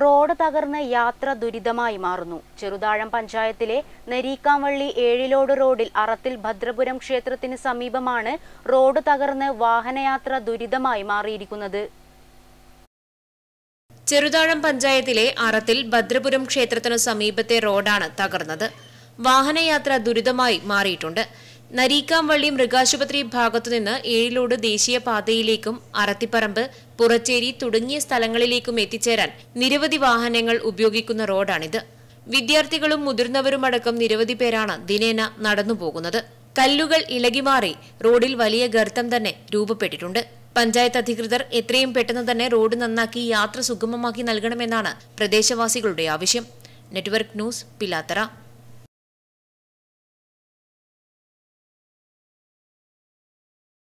road തകർന്ന് യാത്ര ദുരിതമായി മാറുന്നു ചെറുതാഴം പഞ്ചായത്തിലെ നരീക്കാംവള്ളി ഏഴിലോട് റോഡിൽ അറത്തിൽ ഭദ്രപുരം ക്ഷേത്രത്തിന് സമീപമാണ് റോഡ് തകർന്ന് വാഹനയാത്ര ദുരിതമായി മാറിയിരിക്കുന്നത് ചെറുതാഴം പഞ്ചായത്തിലെ അറത്തിൽ ഭദ്രപുരം ക്ഷേത്രത്തിനു സമീപത്തെ റോഡാണ് തകർന്നത് വാഹനയാത്ര ദുരിതമായി മാറിയിട്ടുണ്ട് നരീക്കാംവള്ളി മൃഗാശുപത്രി ഭാഗത്തുനിന്ന് ഏഴിലോട് ദേശീയപാതയിലേക്കും അറത്തിപ്പറമ്പ് പുറച്ചേരി തുടങ്ങിയ സ്ഥലങ്ങളിലേക്കും എത്തിച്ചേരാൻ നിരവധി വാഹനങ്ങൾ ഉപയോഗിക്കുന്ന റോഡാണിത് വിദ്യാർത്ഥികളും മുതിർന്നവരുമടക്കം നിരവധി പേരാണ് ദിനേന നടന്നുപോകുന്നത് കല്ലുകൾ ഇളകിമാറി റോഡിൽ വലിയ ഗർത്തം തന്നെ രൂപപ്പെട്ടിട്ടുണ്ട് പഞ്ചായത്ത് അധികൃതർ എത്രയും പെട്ടെന്ന് തന്നെ റോഡ് നന്നാക്കി യാത്ര സുഗമമാക്കി നൽകണമെന്നാണ് പ്രദേശവാസികളുടെ ആവശ്യം നെറ്റ്വർക്ക് ന്യൂസ് പിലാത്തറ